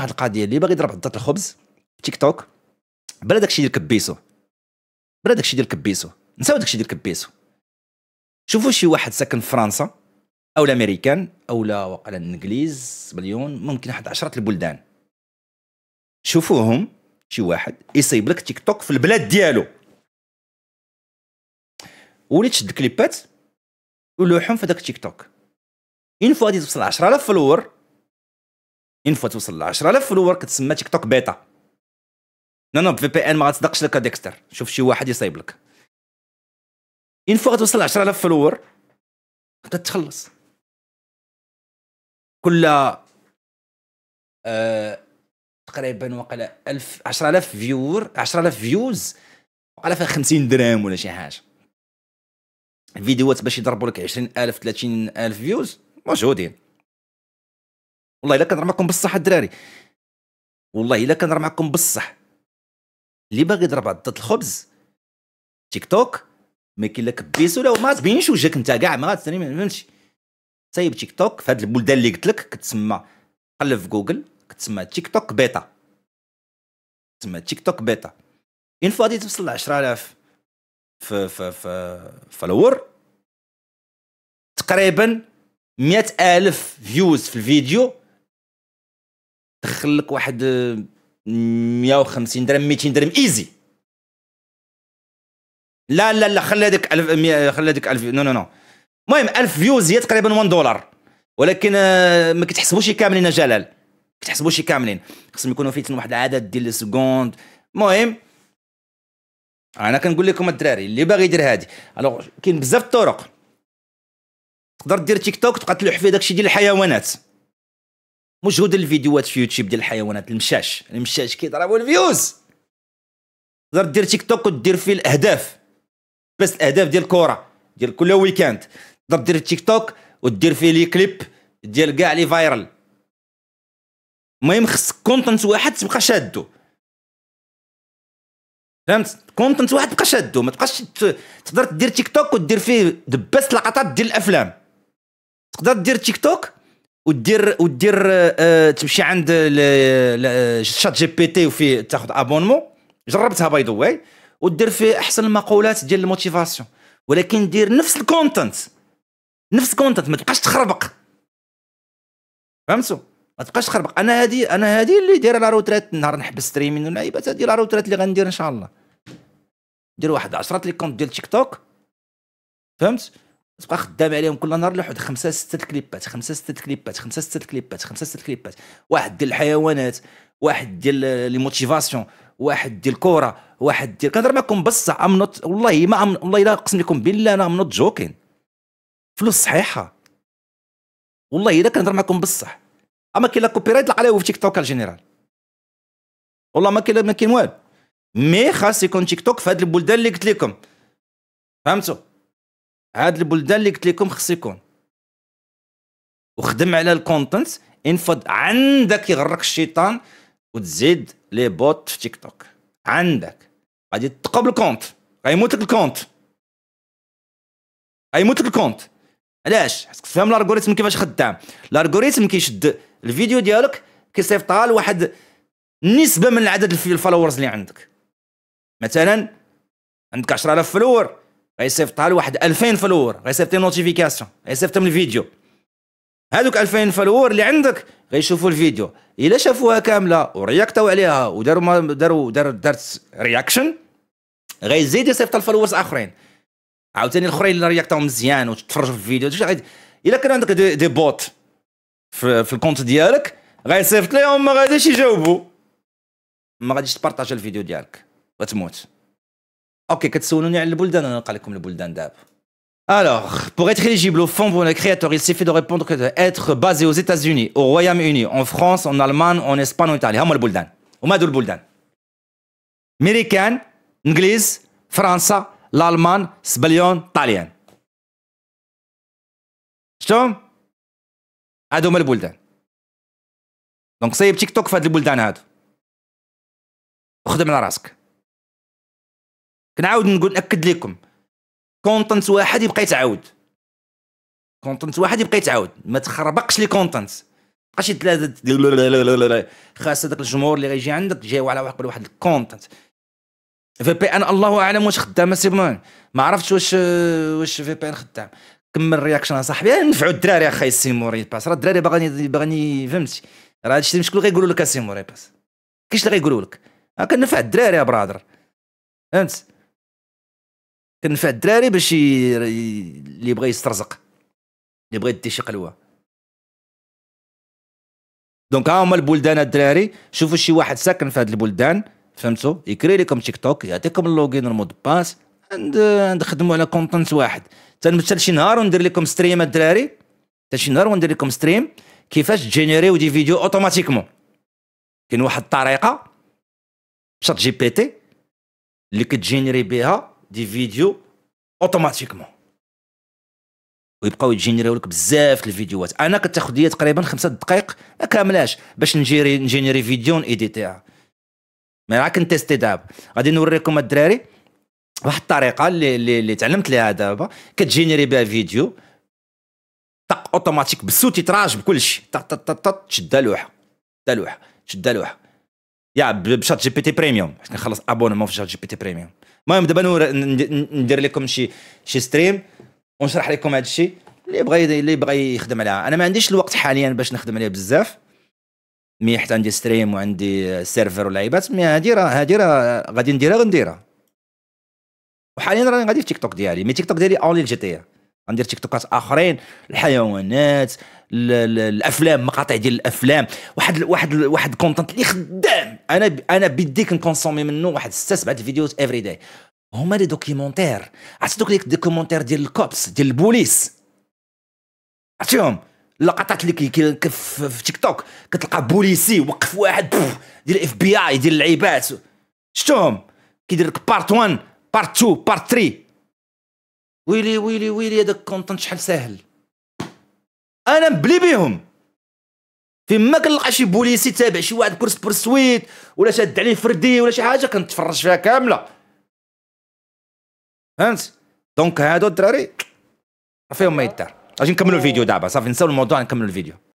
واحد القضيه اللي باغي يضرب عضه الخبز تيك توك بلا داكشي ديال كبيسو بلا داكشي ديال كبيسو نساو داكشي ديال كبيسو شوفوا شي واحد ساكن في فرنسا او الامريكان او لا وقال الانجليز مليون ممكن حتى عشرة البلدان شوفوهم شي واحد يصيب لك تيك توك في البلاد ديالو وليت شد كليبات ولوحهم في داك تيك توك اون فوا غادي توصل 10000 فلور اون فوا توصل ل 10000 فولور كتسمى تيك توك بيتا نو نو في بي ان ما غتصدقش لك ديكستر شوف شي واحد يصايب لك اون فوا غتوصل ل 10000 فولور كتخلص كل أه... تقريبا وقال 1000 10000 فيور 10000 فيوز وقال فيها 50 درهم ولا شي حاجه الفيديوهات باش يضربوا لك 20000 30000 فيوز موجودين والله الا كنهضر معكم بالصح الدراري والله الا كنهضر معكم بالصح اللي باغي يضرب عضة الخبز تيك توك ما كاين لا كبيس ولا ما تبينش وجهك انت كاع ما تسني فهمتش سايب تيك توك في هاد البلدان اللي قلت لك كتسمى قلب في جوجل كتسمى تيك توك بيتا تسمى تيك توك بيتا اون فوا غادي توصل ل 10000 ف ف ف فلور تقريبا 100000 فيوز في الفيديو دخل لك واحد 150 آه، درهم 200 درهم ايزي لا لا لا خلي هذيك خلي هذيك 1000 نو نو نو المهم 1000 فيوز هي تقريبا 1 دولار ولكن آه، ما كتحسبوش كاملين جلال ما كتحسبوش كاملين خصهم يكونوا فيتن واحد العدد ديال السكوند المهم انا كنقول لكم الدراري اللي باغي يدير هادي الوغ كاين بزاف الطرق تقدر دير تيك توك تبقى تلوح فيه داكشي ديال الحيوانات مجهود الفيديوهات في يوتيوب ديال الحيوانات المشاش المشاش كيضربوا الفيوز تقدر دير تيك توك ودير فيه الاهداف بس الاهداف ديال الكره ديال كل ويكاند تقدر دير تيك توك ودير فيه لي كليب ديال كاع لي فايرال المهم خصك كونتنت واحد تبقى شادو فهمت كونتنت واحد تبقى شادو ما تبقاش تقدر دير تيك توك ودير فيه دباس لقطات ديال الافلام تقدر دير تيك توك ودير ودير آه تمشي عند شات جي بي تي وفي تاخذ ابونمون جربتها باي ذا واي ودير فيه احسن المقولات ديال الموتيفاسيون ولكن دير نفس الكونتنت نفس الكونتنت ما تبقاش تخربق فهمتوا ما تبقاش تخربق انا هادي انا هادي اللي دايره لا روتريت نهار نحب ستريمين ولعيبات هادي لا روتريت اللي غندير ان شاء الله دير واحد 10 لي كونت ديال تيك توك فهمت تبقى خدام عليهم كل نهار لوحد خمسه سته الكليبات خمسه سته الكليبات خمسه سته الكليبات خمسه سته الكليبات واحد ديال الحيوانات واحد ديال لي موتيفاسيون واحد ديال الكره واحد ديال كنهضر معكم بصح ام نوت والله ما عم... والله الا اقسم لكم بالله انا ام نوت جوكين فلوس صحيحه والله الا كنهضر معكم بصح اما كاين لا كوبي رايت القلاوه في تيك توك الجينيرال والله ما كاين ما كاين والو مي خاص يكون تيك توك في هاد البلدان اللي قلت لكم فهمتوا هاد البلدان اللي قلت لكم خص يكون وخدم على الكونتنت انفض عندك يغرك الشيطان وتزيد لي بوت في تيك توك عندك غادي تقبل الكونت غيموت لك الكونت غيموت لك الكونت علاش خاصك تفهم الالغوريثم كيفاش خدام الالغوريثم كيشد الفيديو ديالك كيصيفطها لواحد نسبه من عدد الفولورز اللي عندك مثلا عندك 10000 فلور غيصيفطها لواحد 2000 فلور غيصيفط لي نوتيفيكاسيون غيصيفطهم الفيديو هذوك 2000 فلور اللي عندك غيشوفوا الفيديو الا شافوها كامله ورياكتوا عليها وداروا ما داروا دار دارت رياكشن غيزيد يصيفط الفلورز اخرين عاوتاني الاخرين اللي رياكتاو مزيان وتتفرجوا في الفيديو الا كان عندك دي, دي بوت في, في الكونت ديالك غيصيفط لهم ما غاديش يجاوبوا ما غاديش تبارطاج الفيديو ديالك وتموت OK كتسولوني على البلدان vous نقول لكم البلدان d'ab. Alors, pour être éligible au fond, pour le créateur, il suffit de répondre que être basé aux États-Unis, au Royaume-Uni, en France, en Allemagne, en Espagne, en Italie. Hamal Bouldan. Oumadoul Bouldan. Américaine, Anglais, France, l'Allemagne, espagnol, Italien. Chum? ma Bouldan. Donc, c'est TikTok fait de Bouldan. Khdem la rasque. كنعاود نقول ناكد لكم كونتنت واحد يبقى يتعاود كونتنت واحد يبقى يتعاود ما تخربقش لي كونتنت بقاش خاص هذاك الجمهور اللي غيجي عندك جاي على واحد واحد الكونتنت في بي ان الله اعلم واش خدام سي ما عرفتش واش واش في بي ان خدام كمل رياكشن صاحبي نفعوا الدراري اخاي سيمور باس راه الدراري باغاني باغاني فهمتي راه هادشي شكون غيقولوا لك سيمور باس كاينش اللي غيقولوا لك كنفع الدراري يا برادر فهمت كنفع الدراري باش اللي بغى يسترزق اللي بغى يدي شي قلوه دونك ها هما البلدان الدراري شوفوا شي واحد ساكن في هاد البلدان فهمتوا يكري لكم تيك توك يعطيكم اللوغين والمود باس عند عند خدموا على كونتنت واحد تنمثل شي نهار وندير لكم ستريم الدراري حتى شي نهار وندير لكم ستريم كيفاش تجينيريو دي فيديو اوتوماتيكمون كاين واحد الطريقه شات جي بي تي اللي كتجينيري بها دي فيديو اوتوماتيكمون ويبقاو يجينيريو لك بزاف الفيديوهات انا كتاخذ ليا تقريبا خمسة دقائق ما كاملاش باش نجيري نجينيري فيديو نيديتيها ما راك كنتيستي دابا غادي نوريكم الدراري واحد الطريقه اللي اللي, تعلمت ليها دابا كتجينيري بها فيديو طق اوتوماتيك بالسو تيتراج بكلشي طق طق طق تشد لوحه تشد لوحه شد لوحه يا بشات جي بي تي بريميوم حيت نخلص ابونمون في شات جي بي تي بريميوم المهم دابا نور ندير لكم شي شي ستريم ونشرح لكم هذا الشيء اللي بغى اللي بغى يخدم عليها انا ما عنديش الوقت حاليا باش نخدم عليها بزاف مي حتى عندي ستريم وعندي سيرفر ولعيبات مي هادي راه هادي راه غادي نديرها غنديرها وحاليا راني غادي في تيك توك ديالي مي تيك توك ديالي اونلي جي تي غندير تيك توكات اخرين الحيوانات الافلام مقاطع ديال الافلام واحد واحد واحد الكونتنت اللي خدام انا ب... انا بدي كنكونسومي منه واحد سته سبعه الفيديوز افري داي هما لي دوكيمونتير عرفتي دوك لي دوكيمونتير ديال الكوبس ديال البوليس عرفتيهم اللقطات اللي كي في تيك توك كتلقى بوليسي وقف واحد ديال الاف بي اي ديال العيبات شفتهم كيدير لك بارت 1 بارت 2 بارت 3 ويلي ويلي ويلي هذاك كونتنت شحال ساهل انا مبلي بيهم ما كنلقى شي بوليسي تابع شي واحد كورس برسويت ولا شاد عليه فردي ولا شي حاجه كنتفرج فيها كامله فهمت دونك هادو الدراري فيهم ما يدار اجي نكملوا الفيديو دابا صافي نساو الموضوع نكملوا الفيديو